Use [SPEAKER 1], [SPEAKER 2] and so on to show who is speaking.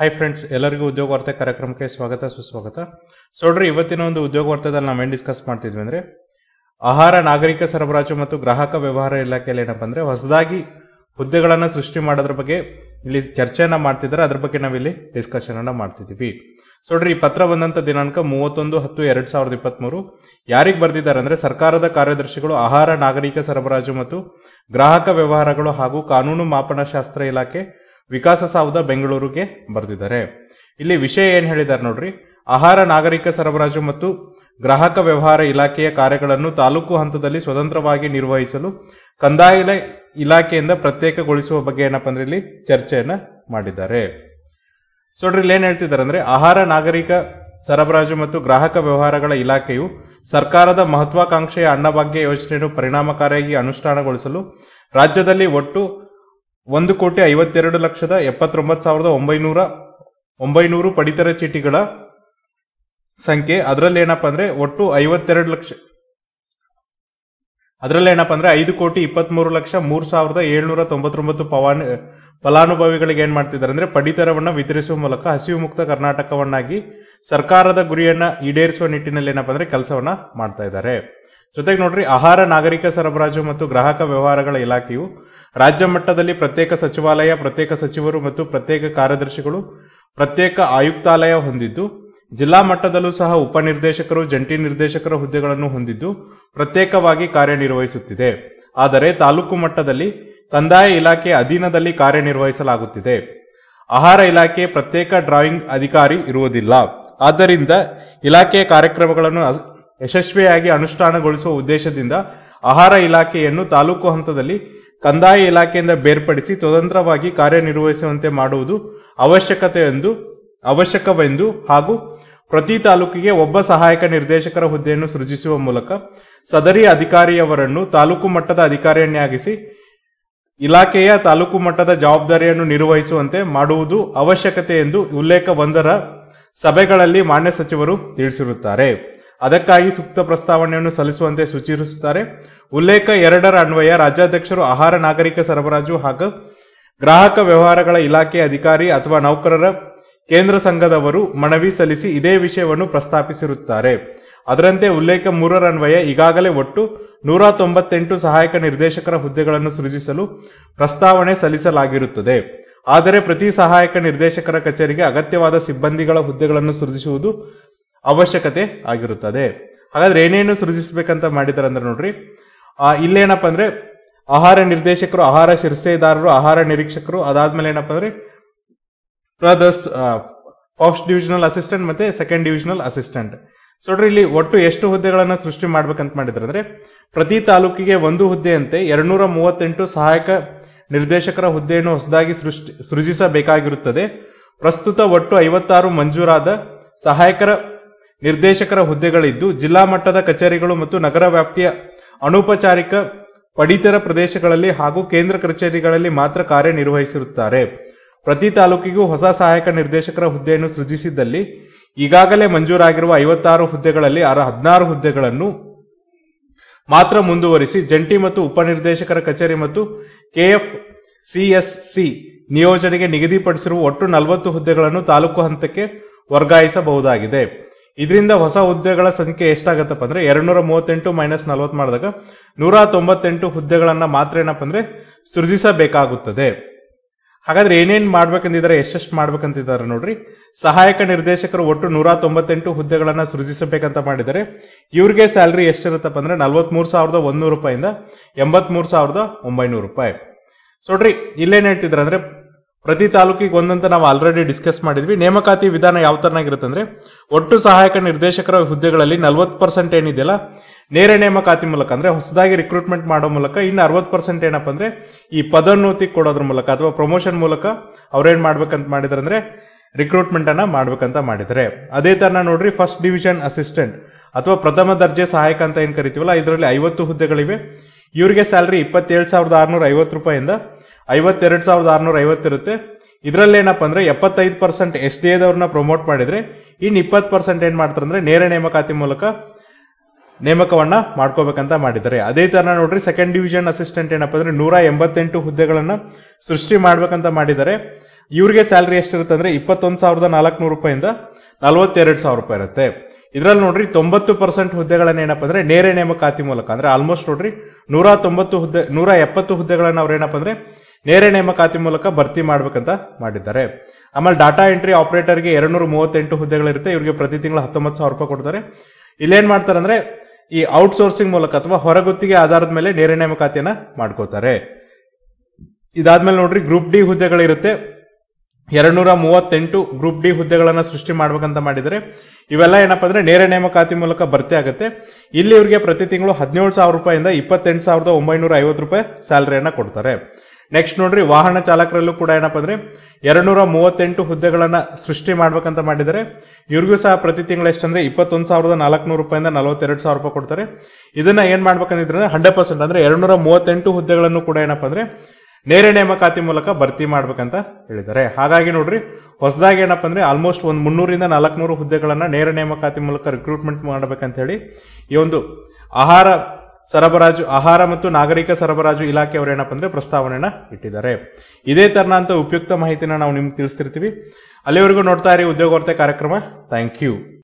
[SPEAKER 1] hi friends ಎಲ್ಲರಿಗೂ ಉದ್ಯೋಗ ವಾರ್ತೆ ಕಾರ್ಯಕ್ರಮಕ್ಕೆ ಸ್ವಾಗತ ಸುಸ್ವಾಗತ ಸೋಡ್ರಿ ಇವತ್ತಿನ ಒಂದು ಉದ್ಯೋಗ ವಾರ್ತೆದಲ್ಲಿ ನಾವೇನು ಡಿಸ್ಕಸ್ ಮಾಡ್ತಿದ್ವಿ ಅಂದರೆ ಆಹಾರ ನಾಗರಿಕ ಸರಬರಾಜು ಮತ್ತು ಗ್ರಾಹಕ ವ್ಯವಹಾರ ಇಲಾಖೆಯಲ್ಲಿ ಏನಪ್ಪ ಅಂದರೆ ಹೊಸದಾಗಿ ಹುದ್ದೆಗಳನ್ನು ಸೃಷ್ಟಿ ಮಾಡೋದ್ರ ಬಗ್ಗೆ ಇಲ್ಲಿ ಚರ್ಚೆಯನ್ನ ಮಾಡ್ತಿದ್ದಾರೆ ಅದ್ರ ಬಗ್ಗೆ ನಾವಿಲ್ಲಿ ಡಿಸ್ಕಷನ್ ಅನ್ನ ಮಾಡ್ತಿದ್ದೀವಿ ಸೋಡ್ರಿ ಈ ಪತ್ರ ಬಂದಂತ ದಿನಾಂಕ ಮೂವತ್ತೊಂದು ಹತ್ತು ಎರಡು ಸಾವಿರದ ಇಪ್ಪತ್ಮೂರು ಯಾರಿಗೆ ಬರ್ದಿದ್ದಾರೆ ಅಂದ್ರೆ ಸರ್ಕಾರದ ಕಾರ್ಯದರ್ಶಿಗಳು ಆಹಾರ ನಾಗರಿಕ ಸರಬರಾಜು ಮತ್ತು ಗ್ರಾಹಕ ವ್ಯವಹಾರಗಳು ಹಾಗೂ ಕಾನೂನು ಮಾಪನಶಾಸ್ತ್ರ ಇಲಾಖೆ ವಿಕಾಸ ಸಾವುದ ಬೆಂಗಳೂರಿಗೆ ಬರೆದಿದ್ದಾರೆ ಇಲ್ಲಿ ವಿಷಯ ಏನ್ ಹೇಳಿದ್ದಾರೆ ನೋಡ್ರಿ ಆಹಾರ ನಾಗರಿಕ ಸರಬರಾಜು ಮತ್ತು ಗ್ರಾಹಕ ವ್ಯವಹಾರ ಇಲಾಖೆಯ ಕಾರ್ಯಗಳನ್ನು ತಾಲೂಕು ಹಂತದಲ್ಲಿ ಸ್ವತಂತ್ರವಾಗಿ ನಿರ್ವಹಿಸಲು ಕಂದಾಯ ಇಲಾಖೆಯಿಂದ ಪ್ರತ್ಯೇಕಗೊಳಿಸುವ ಬಗ್ಗೆ ಏನಪ್ಪ ಅಂದ್ರೆ ಇಲ್ಲಿ ಚರ್ಚೆಯನ್ನ ಮಾಡಿದ್ದಾರೆ ಸೊ ಇಲ್ಲಿ ಏನ್ ಹೇಳ್ತಿದ್ದಾರೆ ಅಂದ್ರೆ ಆಹಾರ ನಾಗರಿಕ ಸರಬರಾಜು ಮತ್ತು ಗ್ರಾಹಕ ವ್ಯವಹಾರಗಳ ಇಲಾಖೆಯು ಸರ್ಕಾರದ ಮಹತ್ವಾಕಾಂಕ್ಷೆಯ ಅನ್ನಭಾಗ್ಯ ಯೋಜನೆಯನ್ನು ಪರಿಣಾಮಕಾರಿಯಾಗಿ ಅನುಷ್ಠಾನಗೊಳಿಸಲು ರಾಜ್ಯದಲ್ಲಿ ಒಟ್ಟು ಒಂದು ಕೋಟಿ ಐವತ್ತೆರಡು ಲಕ್ಷದ ಎಪ್ಪತ್ತೊಂಬತ್ತು ಸಾವಿರದ ಒಂಬೈನೂರ ಒಂಬೈನೂರು ಪಡಿತರ ಚೀಟಿಗಳ ಸಂಖ್ಯೆ ಅದರಲ್ಲಿ ಏನಪ್ಪ ಅಂದ್ರೆ ಒಟ್ಟು ಐವತ್ತೆರಡು ಲಕ್ಷ ಅದರಲ್ಲಿ ಏನಪ್ಪ ಅಂದ್ರೆ ಐದು ಕೋಟಿ ಇಪ್ಪತ್ಮೂರು ಲಕ್ಷ ಮೂರು ಸಾವಿರದ ಏಳ್ನೂರ ತೊಂಬತ್ತೊಂಬತ್ತು ಪವಾನ ಫಲಾನುಭವಿಗಳಿಗೆ ಏನ್ ಮಾಡ್ತಿದ್ದಾರೆ ಅಂದ್ರೆ ಪಡಿತರವನ್ನ ವಿತರಿಸುವ ಮೂಲಕ ಹಸಿವು ಮುಕ್ತ ಕರ್ನಾಟಕವನ್ನಾಗಿ ಸರ್ಕಾರದ ಗುರಿಯನ್ನ ಈಡೇರಿಸುವ ನಿಟ್ಟಿನಲ್ಲಿ ಏನಪ್ಪ ಅಂದ್ರೆ ಕೆಲಸವನ್ನ ಮಾಡ್ತಾ ಇದ್ದಾರೆ ಜೊತೆಗೆ ನೋಡ್ರಿ ಆಹಾರ ನಾಗರಿಕ ಸರಬರಾಜು ಮತ್ತು ಗ್ರಾಹಕ ವ್ಯವಹಾರಗಳ ಇಲಾಖೆಯು ರಾಜ್ಯ ಮಟ್ಟದಲ್ಲಿ ಪ್ರತ್ಯೇಕ ಸಚಿವಾಲಯ ಪ್ರತ್ಯೇಕ ಸಚಿವರು ಮತ್ತು ಪ್ರತ್ಯೇಕ ಕಾರ್ಯದರ್ಶಿಗಳು ಪ್ರತ್ಯೇಕ ಆಯುಕ್ತಾಲಯ ಹೊಂದಿದ್ದು ಜಿಲ್ಲಾ ಮಟ್ಟದಲ್ಲೂ ಸಹ ಉಪನಿರ್ದೇಶಕರು ಜಂಟಿ ನಿರ್ದೇಶಕರ ಹುದ್ದೆಗಳನ್ನು ಹೊಂದಿದ್ದು ಪ್ರತ್ಯೇಕವಾಗಿ ಕಾರ್ಯನಿರ್ವಹಿಸುತ್ತಿದೆ ಆದರೆ ತಾಲೂಕು ಮಟ್ಟದಲ್ಲಿ ಕಂದಾಯ ಇಲಾಖೆ ಅಧೀನದಲ್ಲಿ ಕಾರ್ಯನಿರ್ವಹಿಸಲಾಗುತ್ತಿದೆ ಆಹಾರ ಇಲಾಖೆ ಪ್ರತ್ಯೇಕ ಡ್ರಾಯಿಂಗ್ ಅಧಿಕಾರಿ ಇರುವುದಿಲ್ಲ ಆದ್ದರಿಂದ ಇಲಾಖೆಯ ಕಾರ್ಯಕ್ರಮಗಳನ್ನು ಯಶಸ್ವಿಯಾಗಿ ಅನುಷ್ಠಾನಗೊಳಿಸುವ ಉದ್ದೇಶದಿಂದ ಆಹಾರ ಇಲಾಖೆಯನ್ನು ತಾಲೂಕು ಹಂತದಲ್ಲಿ ಕಂದಾಯ ಇಲಾಖೆಯಿಂದ ಬೇರ್ಪಡಿಸಿ ಸ್ವತಂತ್ರವಾಗಿ ಕಾರ್ಯನಿರ್ವಹಿಸುವಂತೆ ಮಾಡುವುದು ಅವಶ್ಯಕತೆ ಎಂದು ಅವಶ್ಯಕವೆಂದು ಹಾಗೂ ಪ್ರತಿ ತಾಲೂಕಿಗೆ ಒಬ್ಬ ಸಹಾಯಕ ನಿರ್ದೇಶಕರ ಹುದ್ದೆಯನ್ನು ಸೃಜಿಸುವ ಮೂಲಕ ಸದರಿ ಅಧಿಕಾರಿಯವರನ್ನು ತಾಲೂಕು ಮಟ್ಟದ ಅಧಿಕಾರಿಯನ್ನಾಗಿಸಿ ಇಲಾಖೆಯ ತಾಲೂಕು ಮಟ್ಟದ ಜವಾಬ್ದಾರಿಯನ್ನು ನಿರ್ವಹಿಸುವಂತೆ ಮಾಡುವುದು ಅವಶ್ಯಕತೆ ಎಂದು ಉಲ್ಲೇಖವೊಂದರ ಸಭೆಗಳಲ್ಲಿ ಮಾನ್ಯ ಸಚಿವರು ತಿಳಿಸಿರುತ್ತಾರೆ ಅದಕ್ಕಾಗಿ ಸೂಕ್ತ ಪ್ರಸ್ತಾವನೆಯನ್ನು ಸಲ್ಲಿಸುವಂತೆ ಸೂಚಿಸುತ್ತಾರೆ ಉಲ್ಲೇಖ ಎರಡರ ಅನ್ವಯ ರಾಜ್ಯಾಧ್ಯಕ್ಷರು ಆಹಾರ ನಾಗರಿಕ ಸರಬರಾಜು ಹಾಗೂ ಗ್ರಾಹಕ ವ್ಯವಹಾರಗಳ ಇಲಾಖೆ ಅಧಿಕಾರಿ ಅಥವಾ ನೌಕರರ ಕೇಂದ್ರ ಸಂಘದವರು ಮನವಿ ಸಲ್ಲಿಸಿ ಇದೇ ವಿಷಯವನ್ನು ಪ್ರಸ್ತಾಪಿಸಿರುತ್ತಾರೆ ಅದರಂತೆ ಉಲ್ಲೇಖ ಮೂರರ ಅನ್ವಯ ಈಗಾಗಲೇ ಒಟ್ಟು ನೂರ ತೊಂಬತ್ತೆಂಟು ಸಹಾಯಕ ನಿರ್ದೇಶಕರ ಹುದ್ದೆಗಳನ್ನು ಸೃಜಿಸಲು ಪ್ರಸ್ತಾವನೆ ಸಲ್ಲಿಸಲಾಗಿರುತ್ತದೆ ಆದರೆ ಪ್ರತಿ ಸಹಾಯಕ ನಿರ್ದೇಶಕರ ಕಚೇರಿಗೆ ಅಗತ್ಯವಾದ ಸಿಬ್ಬಂದಿಗಳ ಹುದ್ದೆಗಳನ್ನು ಸೃಜಿಸುವುದು ಅವಶ್ಯಕತೆ ಆಗಿರುತ್ತದೆ ಹಾಗಾದ್ರೆ ಏನೇನು ಸೃಜಿಸಬೇಕಂತ ಮಾಡಿದಾರೆ ಅಂದ್ರೆ ನೋಡ್ರಿ ಇಲ್ಲೇನಪ್ಪ ಅಂದ್ರೆ ಆಹಾರ ನಿರ್ದೇಶಕರು ಆಹಾರ ಶಿರ್ಸೆದಾರರು ಆಹಾರ ನಿರೀಕ್ಷಕರು ಅದಾದ್ಮೇಲೆ ಏನಪ್ಪ ಅಂದ್ರೆ ಪ್ರದರ್ಸ್ ಫಸ್ಟ್ ಡಿವಿಷನಲ್ ಅಸಿಸ್ಟೆಂಟ್ ಮತ್ತೆ ಸೆಕೆಂಡ್ ಡಿವಿಷನಲ್ ಅಸಿಸ್ಟೆಂಟ್ ಸೊ ನೋಡ್ರಿ ಇಲ್ಲಿ ಒಟ್ಟು ಎಷ್ಟು ಹುದ್ದೆಗಳನ್ನ ಸೃಷ್ಟಿ ಮಾಡ್ಬೇಕಂತ ಮಾಡಿದ್ರೆ ಅಂದ್ರೆ ಪ್ರತಿ ತಾಲೂಕಿಗೆ ಒಂದು ಹುದ್ದೆಯಂತೆ ಎರಡ್ನೂರ ಮೂವತ್ತೆಂಟು ಸಹಾಯಕ ನಿರ್ದೇಶಕರ ಹುದ್ದೆಯನ್ನು ಹೊಸದಾಗಿ ಸೃಷ್ಟಿ ಸೃಜಿಸಬೇಕಾಗಿರುತ್ತದೆ ಪ್ರಸ್ತುತ ಒಟ್ಟು ಐವತ್ತಾರು ಮಂಜೂರಾದ ಸಹಾಯಕರ ನಿರ್ದೇಶಕರ ಹುದ್ದೆಗಳಿದ್ದು ಜಿಲ್ಲಾ ಮಟ್ಟದ ಕಚೇರಿಗಳು ಮತ್ತು ನಗರ ವ್ಯಾಪ್ತಿಯ ಅನೌಪಚಾರಿಕ ಪಡಿತರ ಪ್ರದೇಶಗಳಲ್ಲಿ ಹಾಗೂ ಕೇಂದ್ರ ಕಚೇರಿಗಳಲ್ಲಿ ಮಾತ್ರ ಕಾರ್ಯನಿರ್ವಹಿಸಿರುತ್ತಾರೆ ಪ್ರತಿ ತಾಲೂಕಿಗೂ ಹೊಸ ಸಹಾಯಕ ನಿರ್ದೇಶಕರ ಹುದ್ದೆಯನ್ನು ಸೃಜಿಸಿದ್ದಲ್ಲಿ ಈಗಾಗಲೇ ಮಂಜೂರಾಗಿರುವ ಐವತ್ತಾರು ಹುದ್ದೆಗಳಲ್ಲಿ ಹದಿನಾರು ಹುದ್ದೆಗಳನ್ನು ಮಾತ್ರ ಮುಂದುವರಿಸಿ ಜಂಟಿ ಮತ್ತು ಉಪನಿರ್ದೇಶಕರ ಕಚೇರಿ ಮತ್ತು ಕೆಎಫ್ ಸಿಎಸ್ಸಿ ನಿಯೋಜನೆಗೆ ನಿಗದಿಪಡಿಸಿರುವ ಒಟ್ಟು ನಲವತ್ತು ಹುದ್ದೆಗಳನ್ನು ತಾಲೂಕು ಹಂತಕ್ಕೆ ವರ್ಗಾಯಿಸಬಹುದಾಗಿದೆ ಇದರಿಂದ ಹೊಸ ಹುದ್ದೆಗಳ ಸಂಖ್ಯೆ ಎಷ್ಟಾಗತ್ತಪ್ಪ ಅಂದ್ರೆ ಎರಡ್ನೂರ ಮೂವತ್ತೆಂಟು ಮೈನಸ್ ನಲ್ವತ್ ಮಾಡಿದಾಗ ನೂರ ತೊಂಬತ್ತೆಂಟು ಹುದ್ದೆಗಳನ್ನ ಮಾತ್ರ ಏನಪ್ಪ ಅಂದ್ರೆ ಸೃಜಿಸಬೇಕಾಗುತ್ತದೆ ಹಾಗಾದ್ರೆ ಏನೇನ್ ಮಾಡ್ಬೇಕಂದಿದ್ದಾರೆ ಎಷ್ಟೆಷ್ಟು ಮಾಡ್ಬೇಕಂತಿದ್ದಾರೆ ನೋಡ್ರಿ ಸಹಾಯಕ ನಿರ್ದೇಶಕರು ಒಟ್ಟು ನೂರ ತೊಂಬತ್ತೆಂಟು ಹುದ್ದೆಗಳನ್ನ ಸೃಜಿಸಬೇಕಂತ ಮಾಡಿದರೆ ಇವ್ರಿಗೆ ಸ್ಯಾಲ್ರಿ ಎಷ್ಟಿರುತ್ತಪ್ಪ ಅಂದ್ರೆ ನಲ್ವತ್ಮೂರು ಸಾವಿರದ ಒಂದೂರು ರೂಪಾಯಿಂದ ಎಂಬತ್ಮೂರು ಸಾವಿರದ ಒಂಬೈನೂರು ರೂಪಾಯಿ ಸೊಡ್ರಿ ಇಲ್ಲೇನ್ ಹೇಳ್ತಿದ್ರ ಅಂದ್ರೆ ಪ್ರತಿ ತಾಲೂಕಿಗೆ ಒಂದಂತ ನಾವು ಆಲ್ರೆಡಿ ಡಿಸ್ಕಸ್ ಮಾಡಿದ್ವಿ ನೇಮಕಾತಿ ವಿಧಾನ ಯಾವ ತರನಾಗಿರುತ್ತೆ ಅಂದ್ರೆ ಒಟ್ಟು ಸಹಾಯಕ ನಿರ್ದೇಶಕರ ಹುದ್ದೆಗಳಲ್ಲಿ ನಲ್ವತ್ತು ಪರ್ಸೆಂಟ್ ಏನಿದೆಯಲ್ಲ ನೇರ ನೇಮಕಾತಿ ಮೂಲಕ ಅಂದ್ರೆ ಹೊಸದಾಗಿ ರಿಕ್ರೂಟ್ಮೆಂಟ್ ಮಾಡೋ ಮೂಲಕ ಇನ್ನು ಅರವತ್ತು ಪರ್ಸೆಂಟ್ ಏನಪ್ಪ ಅಂದ್ರೆ ಈ ಪದೋನ್ನತಿ ಕೊಡೋದ್ರ ಮೂಲಕ ಅಥವಾ ಪ್ರಮೋಷನ್ ಮೂಲಕ ಅವ್ರೇನ್ ಮಾಡ್ಬೇಕಂತ ಮಾಡಿದ್ರೆ ಅಂದ್ರೆ ರಿಕ್ರೂಟ್ಮೆಂಟ್ ಅನ್ನ ಮಾಡ್ಬೇಕಂತ ಮಾಡಿದರೆ ಅದೇ ತರ ನೋಡ್ರಿ ಫಸ್ಟ್ ಡಿವಿಷನ್ ಅಸಿಸ್ಟೆಂಟ್ ಅಥವಾ ಪ್ರಥಮ ದರ್ಜೆ ಸಹಾಯಕ ಅಂತ ಏನ್ ಕರಿತೀವಲ್ಲ ಇದರಲ್ಲಿ ಐವತ್ತು ಹುದ್ದೆಗಳಿವೆ ಇವರಿಗೆ ಸ್ಯಾಲರಿ ಇಪ್ಪತ್ತೇಳು ಸಾವಿರದ ಆರ್ನೂರ ಐವತ್ತು ರೂಪಾಯಿಂದ ಐವತ್ತೆರಡು ಸಾವಿರದ ಆರ್ನೂರ ಐವತ್ತಿರುತ್ತೆ ಇದರಲ್ಲೇನಪ್ಪ ಅಂದ್ರೆ ಎಪ್ಪತ್ತೈದು ಪರ್ಸೆಂಟ್ ಎಸ್ ಡಿ ಎದವ್ರನ್ನ ಪ್ರಮೋಟ್ ಮಾಡಿದ್ರೆ ಇನ್ನು ಇಪ್ಪತ್ತು ಪರ್ಸೆಂಟ್ ಏನ್ ಮಾಡ್ತಾರೆ ಅಂದ್ರೆ ನೇರ ನೇಮಕಾತಿ ಮೂಲಕ ನೇಮಕವನ್ನ ಮಾಡ್ಕೋಬೇಕಂತ ಮಾಡಿದ್ದಾರೆ ಅದೇ ತರ ನೋಡ್ರಿ ಸೆಕೆಂಡ್ ಡಿವಿಷನ್ ಅಸಿಸ್ಟೆಂಟ್ ಏನಪ್ಪ ಅಂದ್ರೆ ನೂರ ಎಂಬತ್ತೆಂಟು ಹುದ್ದೆಗಳನ್ನ ಸೃಷ್ಟಿ ಮಾಡ್ಬೇಕಂತ ಮಾಡಿದ್ದಾರೆ ಇವ್ರಿಗೆ ಸ್ಯಾಲ್ರಿ ಎಷ್ಟಿರುತ್ತೆ ಅಂದ್ರೆ ಇಪ್ಪತ್ತೊಂದು ಸಾವಿರದ ನಾಲ್ಕುನೂರು ರೂಪಾಯಿಂದ ನಲ್ವತ್ತೆರಡು ಸಾವಿರ ರೂಪಾಯಿ ಇರುತ್ತೆ ಇದರಲ್ಲಿ ನೋಡ್ರಿ ತೊಂಬತ್ತು ಪರ್ಸೆಂಟ್ ಹುದ್ದೆಗಳನ್ನ ಏನಪ್ಪ ಅಂದ್ರೆ ನೇರ ನೇಮಕಾತಿ ಮೂಲಕ ಅಂದ್ರೆ ಆಲ್ಮೋಸ್ಟ್ ನೋಡ್ರಿ ನೂರ ತೊಂಬತ್ತು ಹುದ್ದೆ ನೂರ ಎಪ್ಪತ್ತು ಹುದ್ದೆಗಳನ್ನ ಅವ್ರು ಏನಪ್ಪ ಅಂದ್ರೆ ನೇರ ನೇಮಕಾತಿ ಮೂಲಕ ಭರ್ತಿ ಮಾಡ್ಬೇಕಂತ ಮಾಡಿದ್ದಾರೆ ಆಮೇಲೆ ಡಾಟಾ ಎಂಟ್ರಿ ಆಪರೇಟರ್ಗೆ ಎರಡು ನೂರ ಮೂವತ್ತೆಂಟು ಹುದ್ದೆಗಳಿರುತ್ತೆ ಇವರಿಗೆ ಪ್ರತಿ ತಿಂಗಳು ಹತ್ತೊಂಬತ್ತು ಸಾವಿರ ರೂಪಾಯಿ ಕೊಡ್ತಾರೆ ಇಲ್ಲೇನ್ ಮಾಡ್ತಾರೆ ಅಂದ್ರೆ ಈ ಔಟ್ಸೋರ್ಸಿಂಗ್ ಮೂಲಕ ಅಥವಾ ಹೊರಗುತ್ತಿಗೆ ಆಧಾರದ ಮೇಲೆ ನೇರ ನೇಮಕಾತಿಯನ್ನ ಮಾಡ್ಕೋತಾರೆ ಇದಾದ್ಮೇಲೆ ನೋಡ್ರಿ ಗ್ರೂಪ್ ಡಿ ಹುದ್ದೆಗಳಿರುತ್ತೆ ಎರಡ್ನೂರ ಮೂವತ್ತೆಂಟು ಗ್ರೂಪ್ ಡಿ ಹುದ್ದೆಗಳನ್ನು ಸೃಷ್ಟಿ ಮಾಡ್ಬೇಕಂತ ಮಾಡಿದರೆ ಇವೆಲ್ಲ ಏನಪ್ಪ ಅಂದ್ರೆ ನೇರ ನೇಮಕಾತಿ ಮೂಲಕ ಭರ್ತಿ ಆಗುತ್ತೆ ಇಲ್ಲಿ ಇವರಿಗೆ ಪ್ರತಿ ತಿಂಗಳು ಹದಿನೇಳು ಸಾವಿರ ರೂಪಾಯಿಂದ ಇಪ್ಪತ್ತೆಂಟು ಸಾವಿರದ ಒಂಬೈನೂರ ಐವತ್ತು ರೂಪಾಯಿ ಸ್ಯಾಲರಿಯನ್ನ ಕೊಡ್ತಾರೆ ನೆಕ್ಸ್ಟ್ ನೋಡ್ರಿ ವಾಹನ ಚಾಲಕರಲ್ಲೂ ಕೂಡ ಏನಪ್ಪ ಅಂದ್ರೆ ಎರಡ್ನೂರ ಮೂವತ್ತೆಂಟು ಹುದ್ದೆಗಳನ್ನ ಸೃಷ್ಟಿ ಮಾಡ್ಬೇಕಂತ ಮಾಡಿದರೆ ಇವ್ರಿಗೂ ಸಹ ಪ್ರತಿ ತಿಂಗಳು ಎಷ್ಟಂದ್ರೆ ಇಪ್ಪತ್ತೊಂದು ಸಾವಿರದ ನಾಲ್ಕುನೂರು ರೂಪಾಯಿಂದ ನಲವತ್ತೆರಡು ಸಾವಿರ ರೂಪಾಯಿ ಕೊಡ್ತಾರೆ ಇದನ್ನ ಏನ್ ಮಾಡ್ಬೇಕಂದ್ರೆ ಹಂಡ್ರೆಡ್ ಪರ್ಸೆಂಟ್ ಅಂದ್ರೆ ಎರಡ್ನೂರ ಮೂವತ್ತೆಂಟು ಹುದ್ದೆಗಳನ್ನು ಕೂಡ ಏನಪ್ಪ ಅಂದ್ರೆ ನೇರ ನೇಮಕಾತಿ ಮೂಲಕ ಭರ್ತಿ ಮಾಡ್ಬೇಕಂತ ಹೇಳಿದ್ದಾರೆ ಹಾಗಾಗಿ ನೋಡ್ರಿ ಹೊಸದಾಗಿ ಏನಪ್ಪ ಅಂದ್ರೆ ಆಲ್ಮೋಸ್ಟ್ ಒಂದು ಮುನ್ನೂರಿಂದ ನಾಲ್ಕುನೂರು ಹುದ್ದೆಗಳನ್ನ ನೇರ ನೇಮಕಾತಿ ಮೂಲಕ ರಿಕ್ರೂಟ್ಮೆಂಟ್ ಮಾಡ್ಬೇಕಂತ ಹೇಳಿ ಈ ಒಂದು ಆಹಾರ ಸರಬರಾಜು ಆಹಾರ ಮತ್ತು ನಾಗರಿಕ ಸರಬರಾಜು ಇಲಾಖೆಯವರು ಏನಪ್ಪ ಅಂದ್ರೆ ಪ್ರಸ್ತಾವನೆಯನ್ನ ಇಟ್ಟಿದ್ದಾರೆ ಇದೇ ತರನಂತ ಉಪಯುಕ್ತ ಮಾಹಿತಿನ ನಾವು ನಿಮ್ಗೆ ತಿಳಿಸ್ತಿರ್ತೀವಿ ಅಲ್ಲಿವರೆಗೂ ನೋಡ್ತಾ ಇರಿ ಉದ್ಯೋಗವರ್ತೆ ಕಾರ್ಯಕ್ರಮ ಥ್ಯಾಂಕ್ ಯು